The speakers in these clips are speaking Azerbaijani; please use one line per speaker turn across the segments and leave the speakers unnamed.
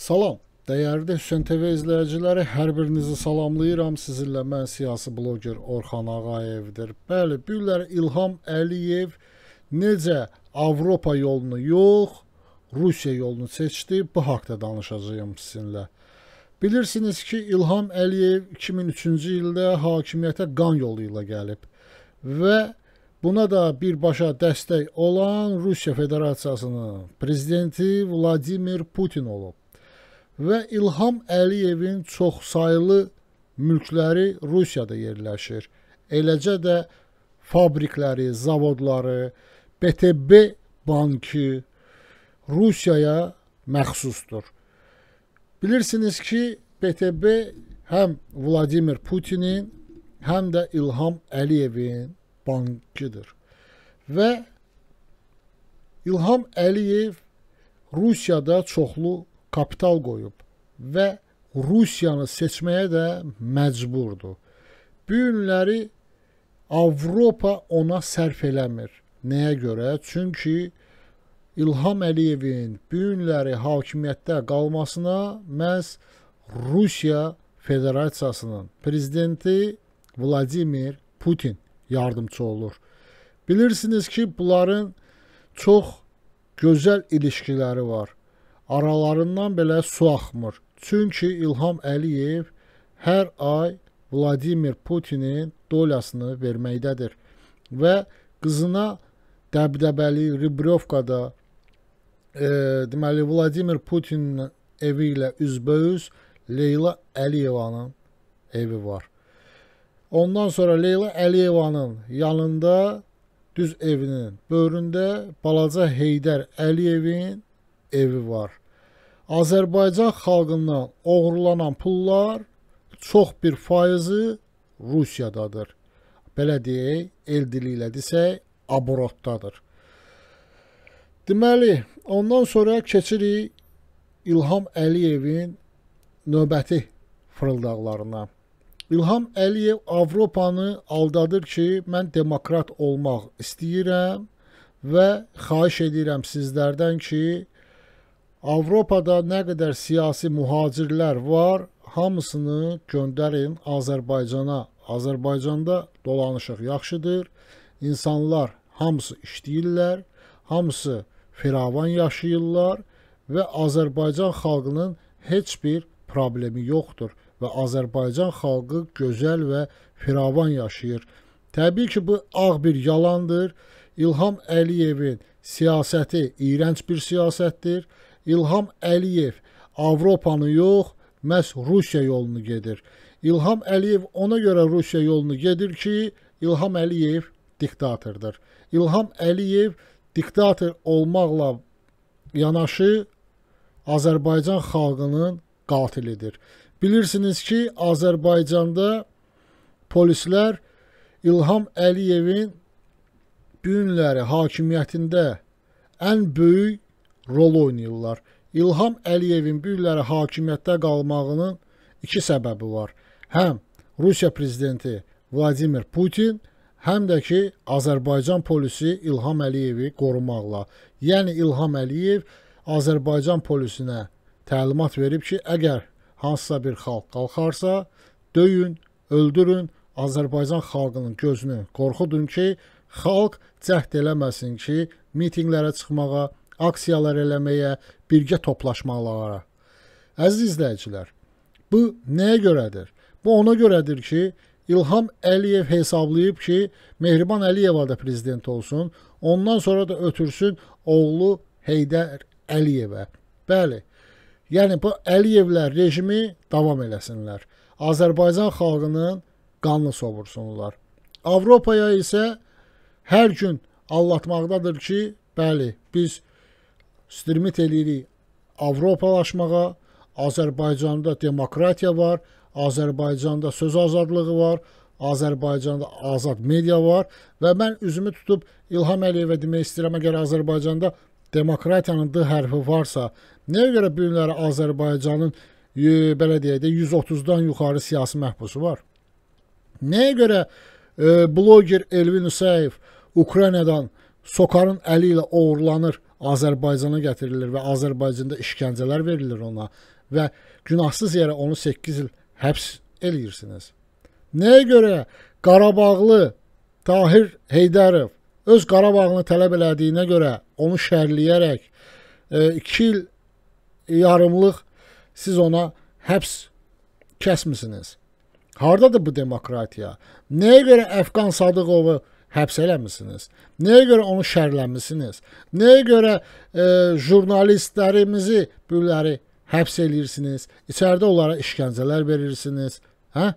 Salam. Dəyərli Hüseyn TV izləyiciləri, hər birinizi salamlayıram. Sizinlə mən siyasi bloger Orxan Ağayevdir. Bəli, bilirlər İlham Əliyev necə Avropa yolunu yox, Rusiya yolunu seçdi. Bu haqqda danışacağam sizinlə. Bilirsiniz ki, İlham Əliyev 2003-cü ildə hakimiyyətə qan yolu ilə gəlib və Buna da birbaşa dəstək olan Rusiya Federasiyasının prezidenti Vladimir Putin olub və İlham Əliyevin çoxsaylı mülkləri Rusiyada yerləşir. Eləcə də fabrikləri, zavodları, BTB bankı Rusiyaya məxsusdur. Bilirsiniz ki, BTB həm Vladimir Putinin, həm də İlham Əliyevin bankıdır. Və İlham Əliyev Rusiyada çoxlu kapital qoyub və Rusiyanı seçməyə də məcburdur. Bu günləri Avropa ona sərf eləmir. Nəyə görə? Çünki İlham Əliyevin bu günləri hakimiyyətdə qalmasına məhz Rusiya Federasiyasının prezidenti Vladimir Putin yardımçı olur. Bilirsiniz ki, bunların çox gözəl ilişkiləri var aralarından belə su axmır. Çünki İlham Əliyev hər ay Vladimir Putinin dolyasını verməkdədir və qızına dəbdəbəli Ribrovkada e, deməli Vladimir Putinin evi ilə üzbəüz Leyla Əliyevanın evi var. Ondan sonra Leyla Əliyevanın yanında düz evinin böyründə balaca Heydər Əliyevin evi var. Azərbaycan xalqından oğurlanan pullar çox bir faizi Rusiyadadır. Belə deyək, el dili ilə desək, abrotdadır. Deməli, ondan sonra keçirik İlham Əliyevin növbəti fırıldaqlarına. İlham Əliyev Avropanı aldadır ki, mən demokrat olmaq istəyirəm və xahiş edirəm sizlərdən ki, Avropada nə qədər siyasi mühacirlər var, hamısını göndərin Azərbaycana. Azərbaycanda dolanışıq yaxşıdır. İnsanlar hamısı işləyirlər, hamısı firavan yaşayırlar və Azərbaycan xalqının heç bir problemi yoxdur və Azərbaycan xalqı gözəl və firavan yaşayır. Təbii ki, bu ağ bir yalandır. İlham Əliyevin siyasəti iyrənc bir siyasətdir İlham Əliyev Avropanı yox, məhz Rusiya yolunu gedir. İlham Əliyev ona görə Rusiya yolunu gedir ki, İlham Əliyev diktatordur. İlham Əliyev diktator olmaqla yanaşı Azərbaycan xalqının qatilidir. Bilirsiniz ki, Azərbaycanda polislər İlham Əliyevin bu günləri hakimiyyətində ən böyük rol oynayırlar. İlham Əliyevin bürləri hakimiyyətdə qalmağının iki səbəbi var. Həm Rusiya prezidenti Vladimir Putin, həm də ki Azərbaycan polisi İlham Əliyevi qorumaqla. Yəni İlham Əliyev Azərbaycan polisinə təlimat verib ki, əgər hansısa bir xalq qalxarsa, döyün, öldürün, Azərbaycan xalqının gözünü qorxudun ki, xalq cəhd eləməsin ki, mitinqlərə çıxmağa, aksiyalar eləməyə, birgə toplaşmalara. Əziz izləyicilər, bu nəyə görədir? Bu ona görədir ki, İlham Əliyev hesablayıb ki, Mehriban Əliyeva da prezident olsun, ondan sonra da ötürsün oğlu Heydər Əliyevə. Bəli. Yəni bu Əliyevlər rejimi davam eləsinlər. Azərbaycan xalqının qanını sovursunlar. Avropaya isə hər gün allatmaqdadır ki, bəli, biz strimit eləyirik Avropalaşmağa. Azərbaycanda demokratiya var, Azərbaycanda söz azadlığı var, Azərbaycanda azad media var və mən üzümü tutub İlham Əliyevə demək istəyirəm əgər Azərbaycanda demokratiyanın D hərfi varsa, nəyə görə bu günləri Azərbaycanın e, belə deyək də 130-dan yuxarı siyasi məhbusu var? Nəyə görə e, bloger Elvin Usayev Ukraynadan Sokarın əli ilə oğurlanır? Azərbaycana gətirilir və Azərbaycanda işgəncələr verilir ona və günahsız yerə onu 8 il həbs eləyirsiniz. Nəyə görə Qarabağlı Tahir Heydərov öz Qarabağını tələb elədiyinə görə onu şərliyərək 2 e, il yarımlıq siz ona həbs kəsmisiniz. Hardadır bu demokratiya? Nəyə görə Əfqan Sadıqovu həbs eləmisiniz? Nəyə görə onu şərləmisiniz? Nəyə görə e, jurnalistlərimizi bunları həbs eləyirsiniz? İçəridə onlara işgəncələr verirsiniz? Hə?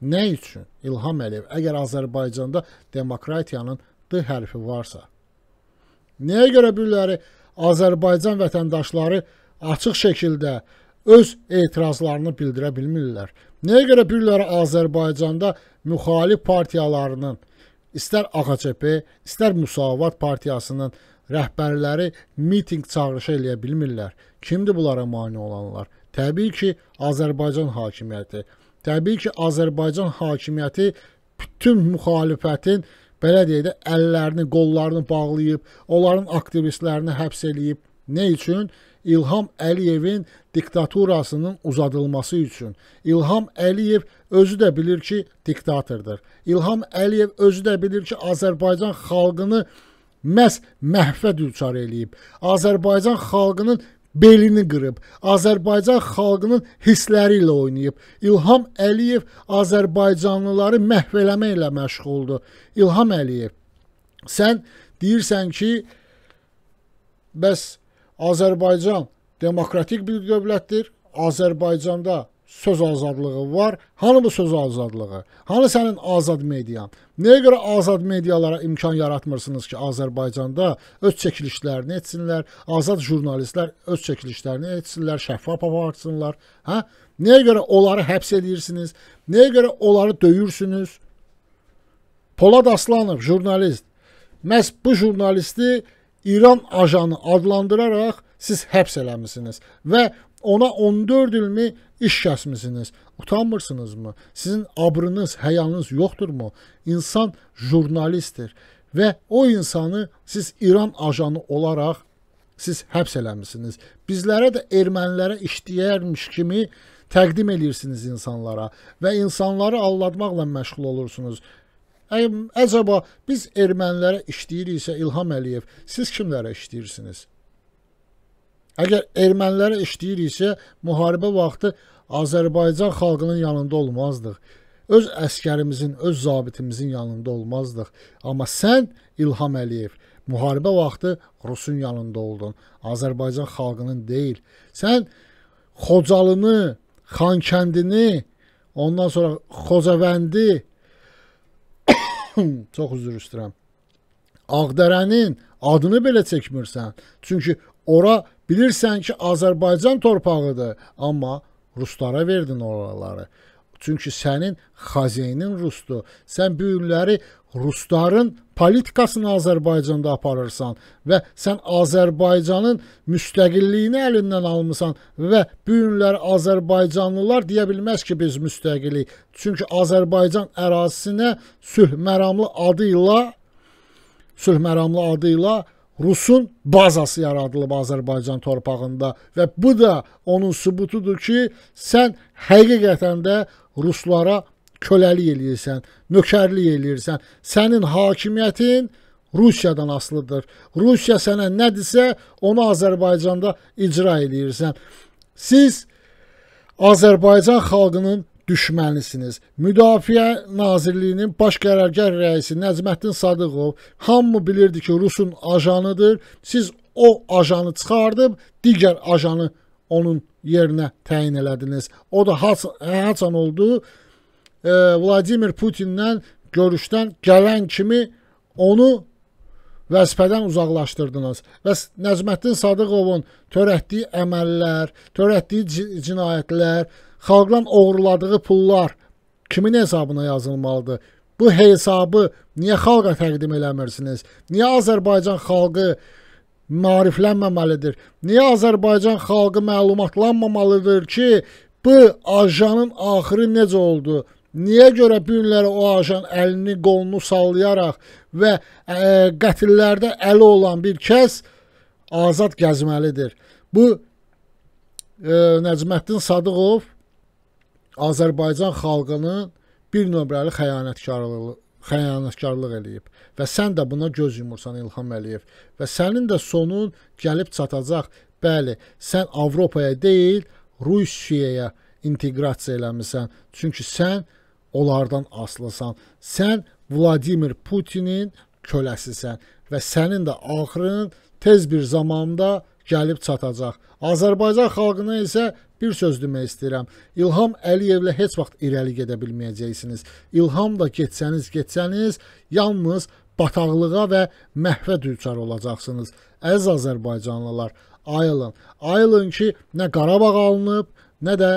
Nə üçün? İlham Əliyev, əgər Azərbaycanda demokratiyanın D hərfi varsa, nəyə görə bunları Azərbaycan vətəndaşları açıq şəkildə öz etirazlarını bildirə bilmirlər? Nəyə görə bunları Azərbaycanda müxalif partiyalarının istər AKÇP, istər Müsavat partiyasının rəhbərləri mitinq çağırışı eləyə bilmirlər. Kimdir bunlara mane olanlar? Təbii ki, Azərbaycan hakimiyyəti. Təbii ki, Azərbaycan hakimiyyəti bütün müxalifətin belə deyək də əllərini, qollarını bağlayıb, onların aktivistlərini həbs eləyib. Nə üçün? İlham Əliyevin diktaturasının uzadılması üçün. İlham Əliyev özü də bilir ki, diktatordur. İlham Əliyev özü də bilir ki, Azərbaycan xalqını məhz məhvə düçar eləyib. Azərbaycan xalqının belini qırıb, Azərbaycan xalqının hissləri ilə oynayıb. İlham Əliyev Azərbaycanlıları məhv eləmə ilə məşğuldur. İlham Əliyev, sən deyirsən ki, bəs Azərbaycan demokratik bir dövlətdir. Azərbaycanda söz azadlığı var. Hanı bu söz azadlığı? Hanı sənin azad median? Nəyə görə azad medialara imkan yaratmırsınız ki, Azərbaycanda öz çəkilişlərini etsinlər, azad jurnalistlər öz çəkilişlərini etsinlər, şəffaf aparsınlar? Hə? Nəyə görə onları həbs edirsiniz? Nəyə görə onları döyürsünüz? Polad Aslanov jurnalist. Məs bu jurnalisti İran ajanı adlandıraraq siz həbs eləmisiniz və ona 14 ilmi iş kəsmisiniz. Utanmırsınızmı? Sizin abrınız, həyanız yoxdurmu? İnsan jurnalistdir və o insanı siz İran ajanı olaraq siz həbs eləmisiniz. Bizlərə də ermənilərə işləyərmiş kimi təqdim edirsiniz insanlara və insanları aldatmaqla məşğul olursunuz. Əcəba biz ermənilərə işləyiriksə İlham Əliyev, siz kimlərə işləyirsiniz? Əgər ermənilərə işləyiriksə müharibə vaxtı Azərbaycan xalqının yanında olmazdıq. Öz əskərimizin, öz zabitimizin yanında olmazdıq. Amma sən İlham Əliyev müharibə vaxtı Rusun yanında oldun. Azərbaycan xalqının deyil. Sən Xocalını, Xankəndini, ondan sonra Xocavəndi Çox üzr istəyirəm. Ağdərənin adını belə çəkmirsən. Çünki ora bilirsən ki, Azərbaycan torpağıdır, amma ruslara verdin oraları. Çünki sənin xazeynin rusdur. Sən bu günləri rusların politikasını Azərbaycanda aparırsan və sən Azərbaycanın müstəqilliyini əlindən almısan və bu günlər Azərbaycanlılar deyə bilməz ki, biz müstəqilik. Çünki Azərbaycan ərazisinə sülh məramlı adı ilə sülh məramlı adı ilə Rusun bazası yaradılıb Azərbaycan torpağında və bu da onun sübutudur ki, sən həqiqətən də ruslara köləlik eləyirsən, nökərlik eləyirsən. Sənin hakimiyyətin Rusiyadan asılıdır. Rusiya sənə nədirsə, onu Azərbaycanda icra eləyirsən. Siz Azərbaycan xalqının düşmənisiniz. Müdafiə Nazirliyinin baş qərargah rəisi Nəcməddin Sadıqov hamı bilirdi ki, Rusun ajanıdır. Siz o ajanı çıxardıb digər ajanı onun yerinə təyin elədiniz. O da haçan oldu e, Vladimir Putindən görüşdən gələn kimi onu vəzifədən uzaqlaşdırdınız. Və Nəzməddin Sadıqovun törətdiyi əməllər, törətdiyi cinayətlər, xalqdan oğurladığı pullar kimin hesabına yazılmalıdır? Bu hesabı niyə xalqa təqdim eləmirsiniz? Niyə Azərbaycan xalqı maariflənməməlidir? Niyə Azərbaycan xalqı məlumatlanmamalıdır ki, bu ajanın axırı necə oldu? Niyə görə günləri o ajan əlini, qolunu sallayaraq və ə, e, qətillərdə əli olan bir kəs azad gəzməlidir? Bu ə, e, Nəcməddin Sadıqov Azərbaycan xalqının bir nömrəli xəyanətkarlığı xəyanətkarlıq eləyib və sən də buna göz yumursan İlham Əliyev və sənin də sonun gəlib çatacaq. Bəli, sən Avropaya deyil, Rusiyaya inteqrasiya eləmisən. Çünki sən onlardan aslısan. Sən Vladimir Putinin köləsisən və sənin də axırın tez bir zamanda gəlib çatacaq. Azərbaycan xalqına isə Bir söz demək istəyirəm. İlham Əliyevlə heç vaxt irəli gedə bilməyəcəksiniz. İlhamla getsəniz, getsəniz, yalnız bataqlığa və məhvə düçar olacaqsınız. Əziz Azərbaycanlılar, ayılın. Ayılın ki, nə Qarabağ alınıb, nə də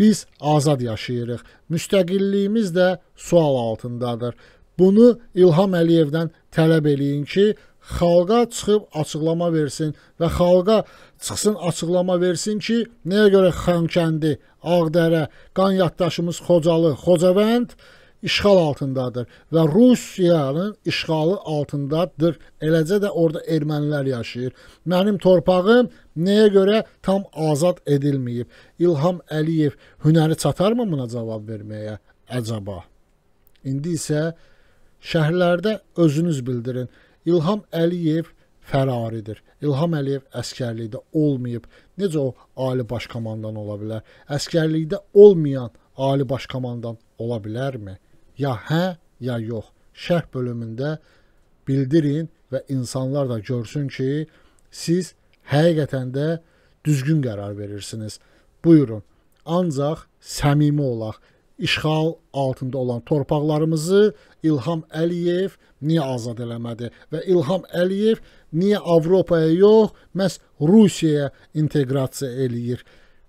biz azad yaşayırıq. Müstəqilliyimiz də sual altındadır. Bunu İlham Əliyevdən tələb eləyin ki, xalqa çıxıb açıqlama versin və xalqa çıxsın açıqlama versin ki, nəyə görə Xankəndi, Ağdərə, qan yaddaşımız Xocalı, Xocavənd işğal altındadır və Rusiyanın işğalı altındadır. Eləcə də orada ermənilər yaşayır. Mənim torpağım nəyə görə tam azad edilməyib? İlham Əliyev hünəri çatarmı buna cavab verməyə əcəba? İndi isə şəhərlərdə özünüz bildirin. İlham Əliyev fəraridir. İlham Əliyev əskərlikdə olmayıb. Necə o ali baş komandan ola bilər? Əskərlikdə olmayan ali baş komandan ola bilərmi? Ya hə, ya yox. Şərh bölümündə bildirin və insanlar da görsün ki, siz həqiqətən də düzgün qərar verirsiniz. Buyurun. Ancaq səmimi olaq işğal altında olan torpaqlarımızı İlham Əliyev niyə azad eləmədi və İlham Əliyev niyə Avropaya yox, məhz Rusiyaya inteqrasiya eləyir?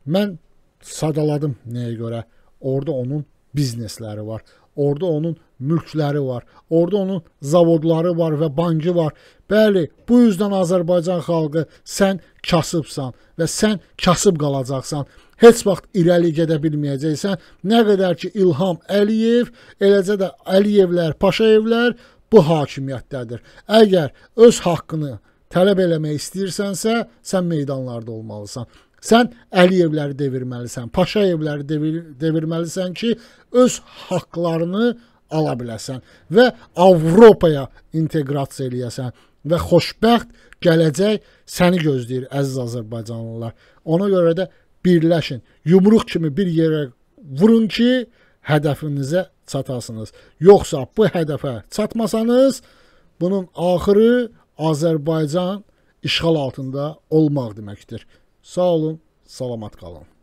Mən sadaladım nəyə görə? Orda onun biznesləri var. Orda onun mülkləri var. Orda onun zavodları var və bankı var. Bəli, bu üzdən Azərbaycan xalqı sən kasıbsan və sən kasıb qalacaqsan. Heç vaxt irəli gedə bilməyəcəksən. Nə qədər ki İlham Əliyev, eləcə də Əliyevlər, Paşayevlər bu hakimiyyətdədir. Əgər öz haqqını tələb eləmək istəyirsənsə, sən meydanlarda olmalısan. Sən Əliyevləri devirməlisən, Paşayevləri devir, devirməlisən ki, öz haqqlarını ala biləsən və Avropaya inteqrasiya eləyəsən və xoşbəxt gələcək səni gözləyir əziz azərbaycanlılar. Ona görə də birləşin. Yumruq kimi bir yerə vurun ki, hədəfinizə çatasınız. Yoxsa bu hədəfə çatmasanız, bunun axırı Azərbaycan işğal altında olmaq deməkdir. Sağ olun, salamat kalın.